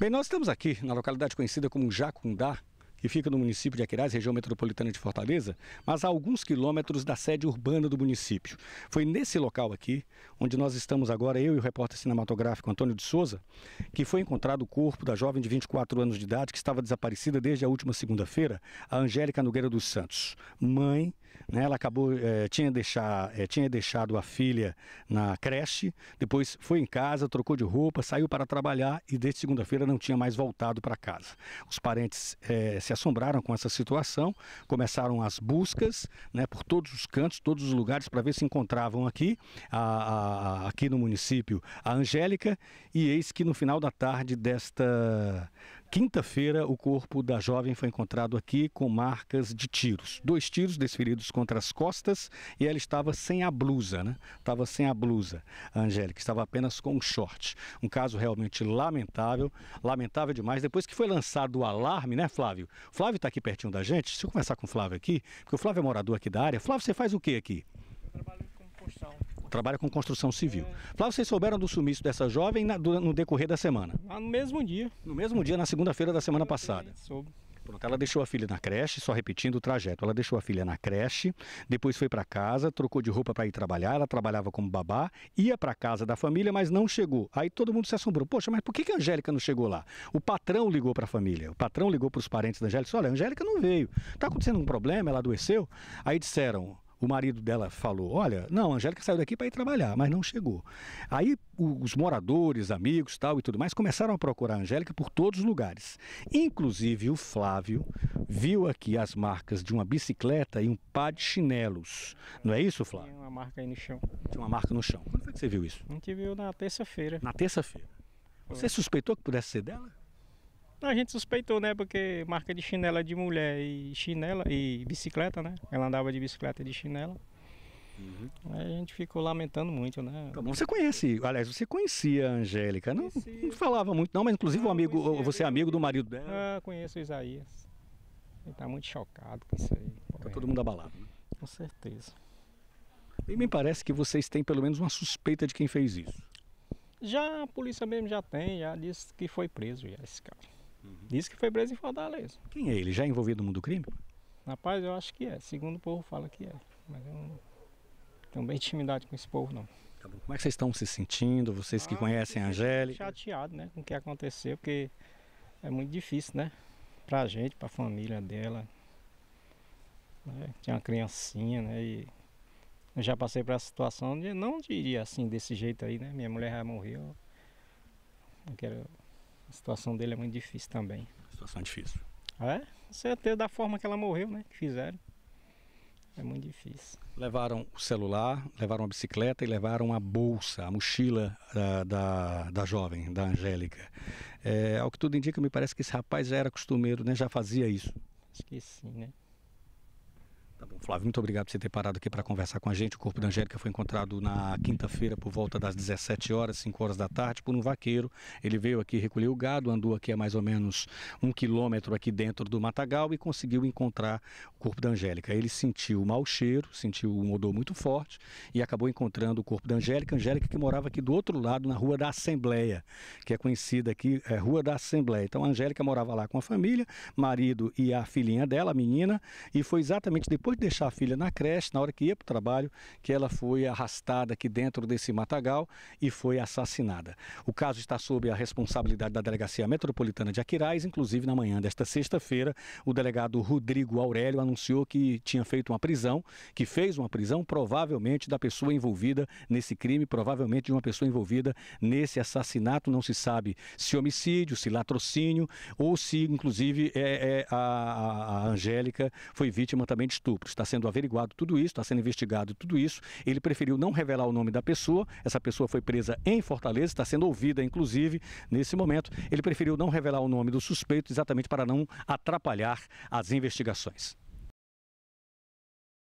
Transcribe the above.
Bem, nós estamos aqui na localidade conhecida como Jacundá, que fica no município de Aquiraz, região metropolitana de Fortaleza, mas a alguns quilômetros da sede urbana do município. Foi nesse local aqui, onde nós estamos agora, eu e o repórter cinematográfico Antônio de Souza, que foi encontrado o corpo da jovem de 24 anos de idade que estava desaparecida desde a última segunda-feira, a Angélica Nogueira dos Santos. Mãe, né, ela acabou, eh, tinha, deixar, eh, tinha deixado a filha na creche, depois foi em casa, trocou de roupa, saiu para trabalhar e desde segunda-feira não tinha mais voltado para casa. Os parentes eh, se assombraram com essa situação, começaram as buscas né, por todos os cantos, todos os lugares, para ver se encontravam aqui, a, a, aqui no município, a Angélica, e eis que no final da tarde desta quinta-feira, o corpo da jovem foi encontrado aqui com marcas de tiros. Dois tiros desferidos contra as costas e ela estava sem a blusa, né? Estava sem a blusa, a Angélica, estava apenas com um short. Um caso realmente lamentável, lamentável demais. Depois que foi lançado o alarme, né, Flávio? Flávio está aqui pertinho da gente. Deixa eu começar com o Flávio aqui, porque o Flávio é morador aqui da área. Flávio, você faz o que aqui? Trabalho trabalha com construção civil. Flávio, vocês souberam do sumiço dessa jovem na, do, no decorrer da semana? Ah, no mesmo dia. No mesmo dia, na segunda-feira da semana passada. Soube. Pronto, ela deixou a filha na creche, só repetindo o trajeto. Ela deixou a filha na creche, depois foi para casa, trocou de roupa para ir trabalhar. Ela trabalhava como babá, ia para casa da família, mas não chegou. Aí todo mundo se assombrou: Poxa, mas por que, que a Angélica não chegou lá? O patrão ligou para a família, o patrão ligou para os parentes da Angélica e disse: Olha, a Angélica não veio. Está acontecendo um problema, ela adoeceu? Aí disseram: o marido dela falou: Olha, não, a Angélica saiu daqui para ir trabalhar, mas não chegou. Aí os moradores, amigos tal e tudo mais começaram a procurar a Angélica por todos os lugares. Inclusive o Flávio viu aqui as marcas de uma bicicleta e um par de chinelos. Não é isso, Flávio? Tinha uma marca aí no chão. Tinha uma marca no chão. Quando foi que você viu isso? A gente viu na terça-feira. Na terça-feira. Você suspeitou que pudesse ser dela? A gente suspeitou, né? Porque marca de chinela de mulher e chinela e bicicleta, né? Ela andava de bicicleta e de chinela. Uhum. A gente ficou lamentando muito, né? Tá você conhece, aliás, você conhecia a Angélica, não, não falava muito, não, mas inclusive o amigo, conhecia, você é amigo do marido dela? Ah, conheço o Isaías. Ele tá muito chocado com isso aí. Tá todo mundo abalado, né? Com certeza. E me parece que vocês têm pelo menos uma suspeita de quem fez isso. Já a polícia mesmo já tem, já disse que foi preso já esse cara. Uhum. Diz que foi preso em Fortaleza. Quem é ele? Já é envolvido no mundo do crime? Rapaz, eu acho que é. Segundo o povo fala que é. Mas eu não tenho bem intimidade com esse povo, não. Tá Como é que vocês estão se sentindo? Vocês que ah, conhecem a Angélica? Chateado, né? Com o que aconteceu, porque é muito difícil, né? Pra gente, pra família dela. Né? Tinha uma criancinha, né? E eu já passei por essa situação, de, não diria assim, desse jeito aí, né? Minha mulher já morreu. Não quero a situação dele é muito difícil também. situação é difícil. É, Você é até da forma que ela morreu, né? Que fizeram. É muito difícil. Levaram o celular, levaram a bicicleta e levaram a bolsa, a mochila da, ah, da, da jovem, da Angélica. É, ao que tudo indica, me parece que esse rapaz já era costumeiro, né? Já fazia isso. Acho que sim, né? Tá bom, Flávio, muito obrigado por você ter parado aqui para conversar com a gente. O corpo da Angélica foi encontrado na quinta-feira por volta das 17 horas, 5 horas da tarde, por um vaqueiro. Ele veio aqui, recolheu o gado, andou aqui a mais ou menos um quilômetro aqui dentro do Matagal e conseguiu encontrar o corpo da Angélica. Ele sentiu o mau cheiro, sentiu um odor muito forte e acabou encontrando o corpo da Angélica. Angélica que morava aqui do outro lado, na Rua da Assembleia, que é conhecida aqui, é Rua da Assembleia. Então a Angélica morava lá com a família, marido e a filhinha dela, a menina, e foi exatamente depois depois de deixar a filha na creche, na hora que ia para o trabalho, que ela foi arrastada aqui dentro desse matagal e foi assassinada. O caso está sob a responsabilidade da Delegacia Metropolitana de Aquiraz, inclusive na manhã desta sexta-feira, o delegado Rodrigo Aurélio anunciou que tinha feito uma prisão, que fez uma prisão provavelmente da pessoa envolvida nesse crime, provavelmente de uma pessoa envolvida nesse assassinato, não se sabe se homicídio, se latrocínio ou se, inclusive, é, é a, a Angélica foi vítima também de estupro. Está sendo averiguado tudo isso, está sendo investigado tudo isso. Ele preferiu não revelar o nome da pessoa. Essa pessoa foi presa em Fortaleza, está sendo ouvida, inclusive, nesse momento. Ele preferiu não revelar o nome do suspeito exatamente para não atrapalhar as investigações.